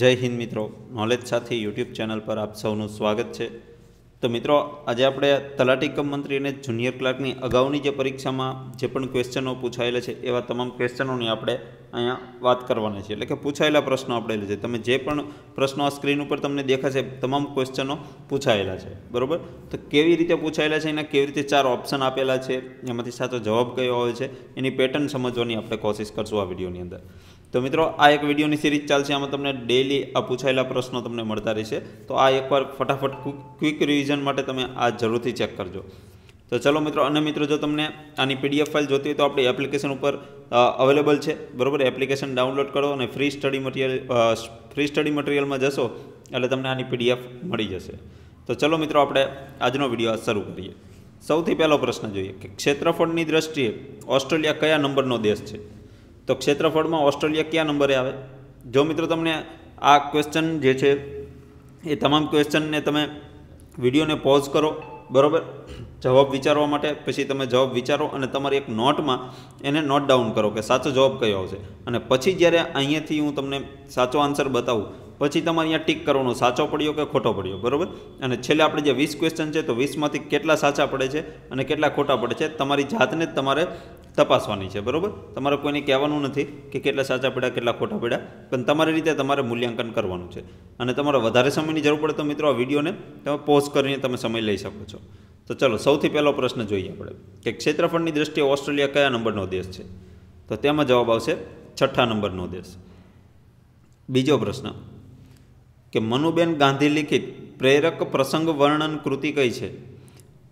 જય હિન્દ મિત્રો નોલેજ સાથે યુટ્યુબ ચેનલ પર આપ સૌનું સ્વાગત છે તો મિત્રો આજે આપણે તલાટી કમ મંત્રી અને જુનિયર ક્લાર્કની અગાઉની જે પરીક્ષામાં જે પણ ક્વેશ્ચનો પૂછાયેલા છે એવા તમામ ક્વેશ્ચનોની આપણે અહીંયા વાત કરવાના છે એટલે કે પૂછાયેલા પ્રશ્નો આપણે છે તમે જે પણ પ્રશ્નો આ સ્ક્રીન ઉપર તમને દેખાશે તમામ ક્વેશ્ચનો પૂછાયેલા છે બરાબર તો કેવી રીતે પૂછાયેલા છે એના કેવી રીતે ચાર ઓપ્શન આપેલા છે એમાંથી સાચો જવાબ કયો હોય છે એની પેટર્ન સમજવાની આપણે કોશિશ કરશું આ વિડીયોની અંદર તો મિત્રો આ એક વિડીયોની સિરીઝ ચાલશે આમાં તમને ડેલી આ પૂછાયેલા પ્રશ્નો તમને મળતા રહેશે તો આ એકવાર ફટાફટ ક્વિક રિવિઝન માટે તમે આ જરૂરથી ચેક કરજો તો ચલો મિત્રો અને મિત્રો જો તમને આની પીડીએફ ફાઇલ જોતી હોય તો આપણી એપ્લિકેશન ઉપર અવેલેબલ છે બરાબર એપ્લિકેશન ડાઉનલોડ કરો અને free study material free study મટીરિયલમાં જશો એટલે તમને આની પીડીએફ મળી જશે તો ચલો મિત્રો આપણે આજનો વિડીયો શરૂ કરીએ સૌથી પહેલો પ્રશ્ન જોઈએ કે ક્ષેત્રફળની દ્રષ્ટિએ ઓસ્ટ્રેલિયા કયા નંબરનો દેશ છે તો ક્ષેત્રફળમાં ઓસ્ટ્રેલિયા કયા નંબરે આવે જો મિત્રો તમને આ ક્વેશ્ચન જે છે એ તમામ ક્વેશ્ચનને તમે વિડીયોને પોઝ કરો બરાબર જવાબ વિચારવા માટે પછી તમે જવાબ વિચારો અને તમારી એક નોટમાં એને નોટ ડાઉન કરો કે સાચો જવાબ કયો આવશે અને પછી જ્યારે અહીંયાથી હું તમને સાચો આન્સર બતાવું પછી તમારે અહીંયા ટીક કરવાનો સાચો પડ્યો કે ખોટો પડ્યો બરાબર અને છેલ્લે આપણે જે વીસ ક્વેશ્ચન છે તો વીસમાંથી કેટલા સાચા પડે છે અને કેટલા ખોટા પડે છે તમારી જાતને જ તમારે તપાસવાની છે બરાબર તમારે કોઈને કહેવાનું નથી કે કેટલા સાચા પડ્યા કેટલા ખોટા પડ્યા પણ તમારી રીતે તમારે મૂલ્યાંકન કરવાનું છે અને તમારે વધારે સમયની જરૂર પડે તો મિત્રો આ વિડીયોને તમે પોઝ કરીને તમે સમય લઈ શકો છો તો ચલો સૌથી પહેલો પ્રશ્ન જોઈએ આપણે કે ક્ષેત્રફળની દ્રષ્ટિએ ઓસ્ટ્રેલિયા કયા નંબરનો દેશ છે તો તેમાં જવાબ આવશે છઠ્ઠા નંબરનો દેશ બીજો પ્રશ્ન કે મનુબેન ગાંધી લિખિત પ્રેરક પ્રસંગ વર્ણન કૃતિ કઈ છે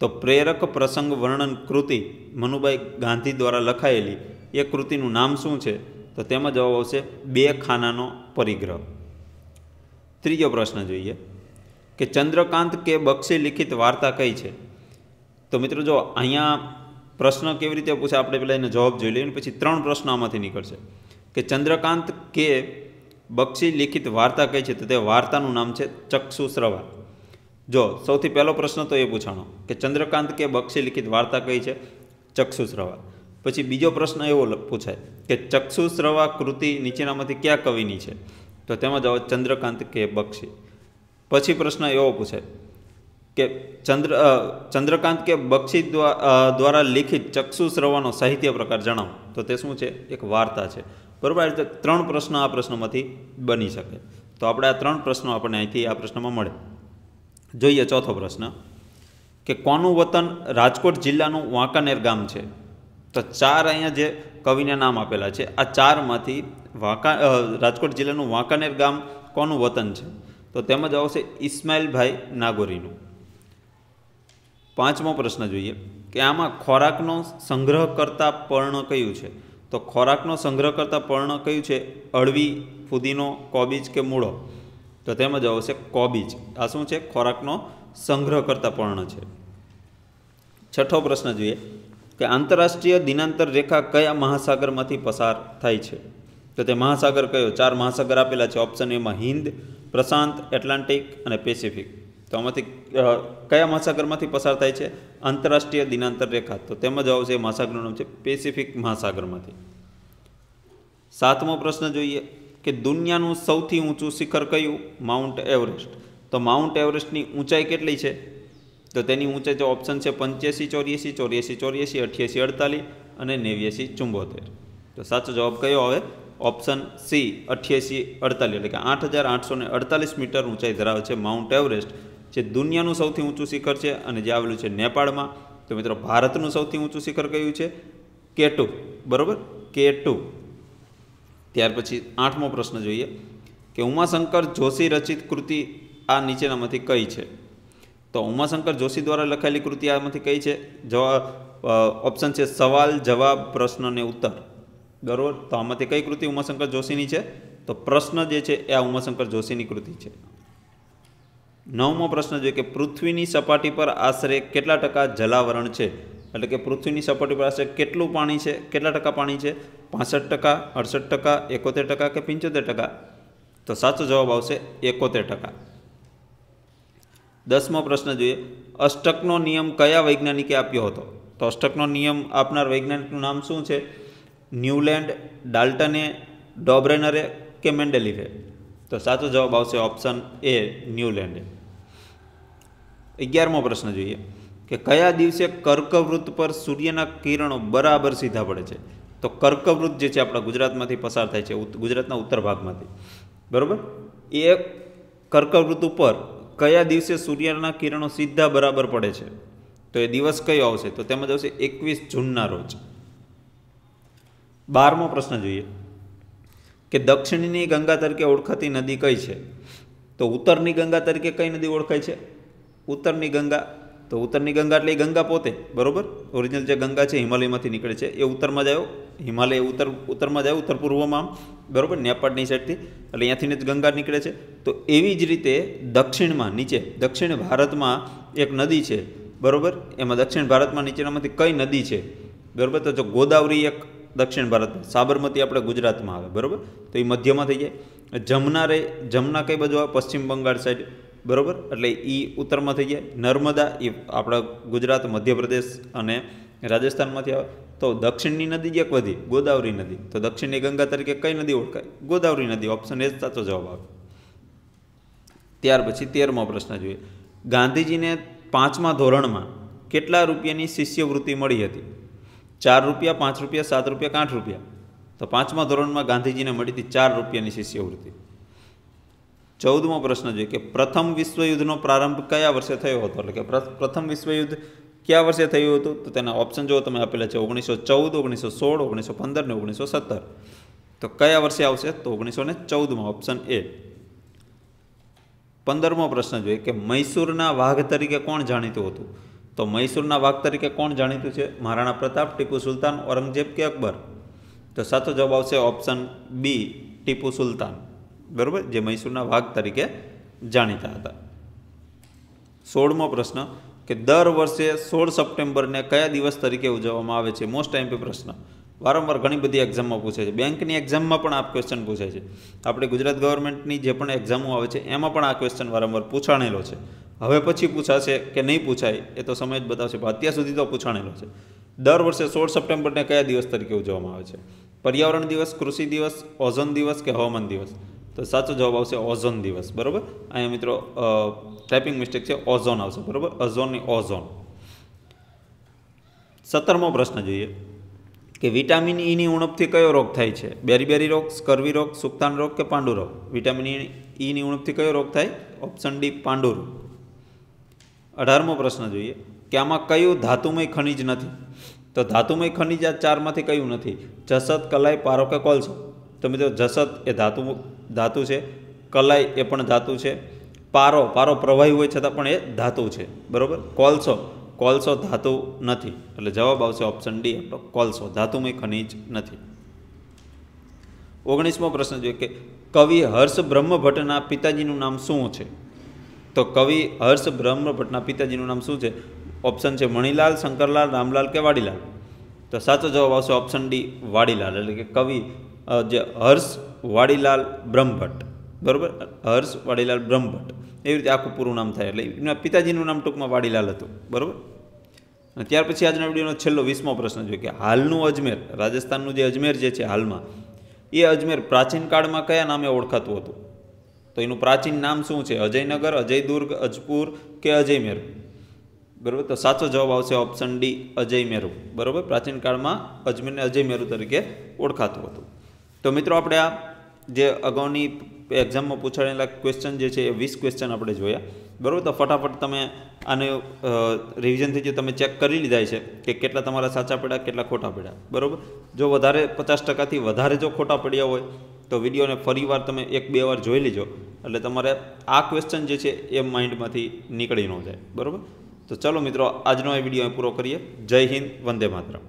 તો પ્રેરક પ્રસંગ વર્ણન કૃતિ મનુભાઈ ગાંધી દ્વારા લખાયેલી એ કૃતિનું નામ શું છે તો તેમાં જવાબ આવશે બે ખાનાનો પરિગ્રહ ત્રીજો પ્રશ્ન જોઈએ કે ચંદ્રકાંત કે બક્ષી લિખિત વાર્તા કઈ છે તો મિત્રો જો અહીંયા પ્રશ્ન કેવી રીતે પૂછે આપણે પહેલાં એને જવાબ જોઈ લઈએ પછી ત્રણ પ્રશ્ન આમાંથી નીકળશે કે ચંદ્રકાંત કે બક્ષી લિખિત વાર્તા કઈ છે તો તે વાર્તાનું નામ છે ચક્ષુશ્રવા જો સૌથી પહેલો પ્રશ્ન તો એ પૂછાણો કે ચંદ્રકાંત કે બક્ષી લિખિત વાર્તા કઈ છે ચક્ષુશ્રવા પછી બીજો પ્રશ્ન એવો પૂછાય કે ચક્ષુશ્રવા કૃતિ નીચેનામાંથી ક્યાં કવિની છે તો તેમાં જવાબ ચંદ્રકાંત કે બક્ષી પછી પ્રશ્ન એવો પૂછાય કે ચંદ્ર ચંદ્રકાંત કે બક્ષી દ્વારા લિખિત ચક્ષુશ્રવાનો સાહિત્ય પ્રકાર જણાવો તો તે શું છે એક વાર્તા છે બરાબર તો ત્રણ પ્રશ્ન આ પ્રશ્નમાંથી બની શકે તો આપણે આ ત્રણ પ્રશ્નો આપણને અહીંથી આ પ્રશ્નમાં મળે જોઈએ ચોથો પ્રશ્ન કે કોનું વતન રાજકોટ જિલ્લાનું વાંકાનેર ગામ છે તો ચાર અહીંયા જે કવિને નામ આપેલા છે આ ચારમાંથી વાંકા રાજકોટ જિલ્લાનું વાંકાનેર ગામ કોનું વતન છે તો તેમજ આવશે ઇસ્માઇલભાઈ નાગોરીનું પાંચમો પ્રશ્ન જોઈએ કે આમાં ખોરાકનો સંગ્રહ કરતા પર્ણ કયું છે તો ખોરાકનો સંગ્રહ કરતાં પર્ણ કયું છે અળવી ફુદીનો કોબીજ કે મૂળો તો તેમાં જવાબ આવશે કોબીજ આ શું છે ખોરાકનો સંગ્રહ કરતાં પર્ણ છે છઠ્ઠો પ્રશ્ન જોઈએ કે આંતરરાષ્ટ્રીય દિનાંતર રેખા કયા મહાસાગરમાંથી પસાર થાય છે તો તે મહાસાગર કયો ચાર મહાસાગર આપેલા છે ઓપ્શન એમાં હિન્દ પ્રશાંત એટલાન્ટિક અને પેસિફિક તો આમાંથી કયા મહાસાગરમાંથી પસાર થાય છે આંતરરાષ્ટ્રીય દિનાંતર રેખા તો તેમાં જવાબ છે મહાસાગરનું નામ છે પેસિફિક મહાસાગરમાંથી સાતમો પ્રશ્ન જોઈએ કે દુનિયાનું સૌથી ઊંચું શિખર કયું માઉન્ટ એવરેસ્ટ તો માઉન્ટ એવરેસ્ટની ઊંચાઈ કેટલી છે તો તેની ઊંચાઈ જો ઓપ્શન છે પંચ્યાસી ચોર્યાસી ચોર્યાસી ચોર્યાસી અઠ્યાસી અડતાલીસ અને નેવ્યાસી ચુંબોતેર તો સાચો જવાબ કયો આવે ઓપ્શન સી અઠ્યાસી અડતાલીસ એટલે કે આઠ હજાર આઠસો ને અડતાલીસ મીટર ઊંચાઈ ધરાવે છે માઉન્ટ એવરેસ્ટ જે દુનિયાનું સૌથી ઊંચું શિખર છે અને જે આવેલું છે નેપાળમાં તો મિત્રો ભારતનું સૌથી ઊંચું શિખર કયું છે કેટુ બરાબર કે ટુ ત્યાર પછી આઠમો પ્રશ્ન જોઈએ કે ઉમાશંકર જોશી રચિત કૃતિ આ નીચેનામાંથી કઈ છે તો ઉમાશંકર જોશી દ્વારા લખાયેલી કૃતિ આમાંથી કઈ છે જવાબ ઓપ્શન છે સવાલ જવાબ પ્રશ્ન ને ઉત્તર બરાબર તો આમાંથી કઈ કૃતિ ઉમાશંકર જોશીની છે તો પ્રશ્ન જે છે એ આ ઉમાશંકર જોશીની કૃતિ છે નવમો પ્રશ્ન જોઈએ કે પૃથ્વીની સપાટી પર આશરે કેટલા ટકા જલાવરણ છે એટલે કે પૃથ્વીની સપાટી પર આશરે કેટલું પાણી છે કેટલા ટકા પાણી છે પાસઠ ટકા અડસઠ ટકા એકોતેર ટકા કે પંચોતેર ટકા તો સાચો જવાબ આવશે એકોતેર ટકા દસમો પ્રશ્ન જોઈએ અષ્ટકનો નિયમ કયા વૈજ્ઞાનિકે આપ્યો હતો તો અષ્ટકનો નિયમ આપનાર વૈજ્ઞાનિકનું નામ શું છે ન્યૂલેન્ડ ડાલ્ટને ડોબ્રેનરે કે મેન્ડેલીફે તો સાચો જવાબ આવશે ઓપ્શન એ ન્યુલેન્ડે અગિયારમો પ્રશ્ન જોઈએ કે કયા દિવસે કર્કવૃત્ત પર સૂર્યના કિરણો બરાબર સીધા પડે છે તો કર્કવૃત્ત જે છે આપણા ગુજરાતમાંથી પસાર થાય છે ગુજરાતના ઉત્તર ભાગમાંથી બરાબર એ કર્કવૃત્ત ઉપર કયા દિવસે સૂર્યના કિરણો સીધા બરાબર પડે છે તો એ દિવસ કયો આવશે તો તેમાં આવશે એકવીસ જૂનના રોજ બારમો પ્રશ્ન જોઈએ કે દક્ષિણની ગંગા તરીકે ઓળખાતી નદી કઈ છે તો ઉત્તરની ગંગા તરીકે કઈ નદી ઓળખાય છે ઉત્તરની ગંગા તો ઉત્તરની ગંગા એટલે એ ગંગા પોતે બરાબર ઓરિજિનલ જે ગંગા છે હિમાલયમાંથી નીકળે છે એ ઉત્તરમાં જ આવ્યો હિમાલય ઉત્તર ઉત્તરમાં જ આવ્યો ઉત્તર પૂર્વમાં આમ બરાબર નેપાળની સાઈડથી એટલે અહીંયાથી જ ગંગા નીકળે છે તો એવી જ રીતે દક્ષિણમાં નીચે દક્ષિણ ભારતમાં એક નદી છે બરાબર એમાં દક્ષિણ ભારતમાં નીચેનામાંથી કઈ નદી છે બરાબર તો જો ગોદાવરી એક દક્ષિણ ભારત સાબરમતી આપણે ગુજરાતમાં આવે બરાબર તો એ મધ્યમાં થઈ જાય જમના રે જમના કઈ બાજુ આવે પશ્ચિમ બંગાળ સાઈડ બરાબર એટલે એ ઉત્તરમાં થઈ જાય નર્મદા એ આપણા ગુજરાત મધ્યપ્રદેશ અને રાજસ્થાનમાંથી આવે તો દક્ષિણની નદી એક વધી ગોદાવરી નદી તો દક્ષિણની ગંગા તરીકે કઈ નદી ઓળખાય ગોદાવરી નદી ઓપ્શન એ જ સાચો જવાબ આવે ત્યાર પછી તેરમો પ્રશ્ન જોઈએ ગાંધીજીને પાંચમા ધોરણમાં કેટલા રૂપિયાની શિષ્યવૃત્તિ મળી હતી ચાર રૂપિયા પાંચ રૂપિયા સાત રૂપિયા આઠ રૂપિયા તો પાંચમા ધોરણમાં ગાંધીજીને મળી હતી ચાર રૂપિયાની શિષ્યવૃત્તિ 14મો પ્રશ્ન જોઈએ કે પ્રથમ વિશ્વયુદ્ધનો પ્રારંભ કયા વર્ષે થયો હતો એટલે કે પ્રથમ વિશ્વયુદ્ધ કયા વર્ષે થયું હતું તો તેના ઓપ્શન જો તમે આપેલા છે 1914 1916 1915 ને 1917 તો કયા વર્ષે આવશે તો 1914 માં ઓપ્શન A 15મો પ્રશ્ન જોઈએ કે મૈસૂરના વાઘ તરીકે કોણ જાણીતું હતું તો મૈસૂરના વાઘ તરીકે કોણ જાણીતું છે મહારાણા પ્રતાપ ટીપુ સુલ્તાન ઓરંગઝેબ કે અકબર તો સાચો જવાબ આવશે ઓપ્શન B ટીપુ સુલ્તાન બરાબર જે મૈસૂરના વાઘ તરીકે જાણીતા હતા સોળમો પ્રશ્ન કે દર વર્ષે સોળ સપ્ટેમ્બરને કયા દિવસ તરીકે ઉજવવામાં આવે છે મોસ્ટ ટાઈમ પે પ્રશ્ન વારંવાર ઘણી બધી એક્ઝામમાં પૂછે છે બેંકની એક્ઝામમાં પણ આ ક્વેશ્ચન પૂછે છે આપણે ગુજરાત ગવર્મેન્ટની જે પણ એક્ઝામો આવે છે એમાં પણ આ ક્વેશ્ચન વારંવાર પૂછાણેલો છે હવે પછી પૂછાશે કે નહીં પૂછાય એ તો સમય જ બતાવશે પણ અત્યાર સુધી તો પૂછાણેલો છે દર વર્ષે સોળ સપ્ટેમ્બરને કયા દિવસ તરીકે ઉજવવામાં આવે છે પર્યાવરણ દિવસ કૃષિ દિવસ ઓઝોન દિવસ કે હવામાન દિવસ તો સાચો જવાબ આવશે ઓઝોન દિવસ બરાબર અહીંયા મિત્રો ટાઈપિંગ મિસ્ટેક છે ઓઝોન આવશે બરાબર અઝોનની ઓઝોન સત્તરમો પ્રશ્ન જોઈએ કે વિટામિન ઈની e ઉણપથી કયો રોગ થાય છે બેરીબેરી રોગ સ્કર્વી રોગ સુક્તાન રોગ કે પાંડુ રોગ વિટામિન ઈની e e ઉણપથી કયો રોગ થાય ઓપ્શન ડી પાંડુ રોગ અઢારમો પ્રશ્ન જોઈએ કે આમાં કયું ધાતુમય ખનિજ નથી તો ધાતુમય ખનિજ આ ચારમાંથી કયું નથી જસત કલાઈ પારો કે કોલસો તો મિત્રો જસત એ ધાતુ ધાતુ છે કલાઈ એ પણ ધાતુ છે પારો પારો પ્રવાહી હોય છતાં પણ એ ધાતુ છે બરાબર કોલસો કોલસો ધાતુ નથી એટલે જવાબ આવશે ઓપ્શન ડી તો કોલસો ધાતુમય ખનિજ નથી ઓગણીસમો પ્રશ્ન જોઈએ કે કવિ હર્ષ બ્રહ્મભટ્ટના પિતાજીનું નામ શું છે તો કવિ હર્ષ બ્રહ્મભટ્ટના પિતાજીનું નામ શું છે ઓપ્શન છે મણિલાલ શંકરલાલ રામલાલ કે વાડીલાલ તો સાચો જવાબ આવશે ઓપ્શન ડી વાડીલાલ એટલે કે કવિ જે હર્ષ વાડીલાલ બ્રહ્મભટ્ટ બરાબર હર્ષ વાડીલાલ બ્રહ્મભટ્ટ એવી રીતે આખું પૂરું નામ થાય એટલે એમના પિતાજીનું નામ ટૂંકમાં વાડીલાલ હતું બરાબર અને ત્યાર પછી આજના વિડીયોનો છેલ્લો વીસમો પ્રશ્ન જોઈએ કે હાલનું અજમેર રાજસ્થાનનું જે અજમેર જે છે હાલમાં એ અજમેર પ્રાચીન કાળમાં કયા નામે ઓળખાતું હતું તો એનું પ્રાચીન નામ શું છે અજયનગર અજયદુર્ગ અજપુર કે અજયમેર બરાબર તો સાચો જવાબ આવશે ઓપ્શન ડી અજયમેરુ બરાબર પ્રાચીન કાળમાં અજમેરને અજયમેરુ તરીકે ઓળખાતું હતું તો મિત્રો આપણે આ જે અગાઉની એક્ઝામમાં પૂછાયેલા ક્વેશ્ચન જે છે એ વીસ ક્વેશ્ચન આપણે જોયા બરાબર તો ફટાફટ તમે આને રિવિઝનથી થઈ તમે ચેક કરી લીધા છે કે કેટલા તમારા સાચા પડ્યા કેટલા ખોટા પડ્યા બરાબર જો વધારે પચાસ ટકાથી વધારે જો ખોટા પડ્યા હોય તો વિડીયોને ફરીવાર તમે એક બે વાર જોઈ લેજો એટલે તમારે આ ક્વેશ્ચન જે છે એ માઇન્ડમાંથી નીકળી ન જાય બરાબર તો ચલો મિત્રો આજનો એ વિડીયો પૂરો કરીએ જય હિન્દ વંદે માતરમ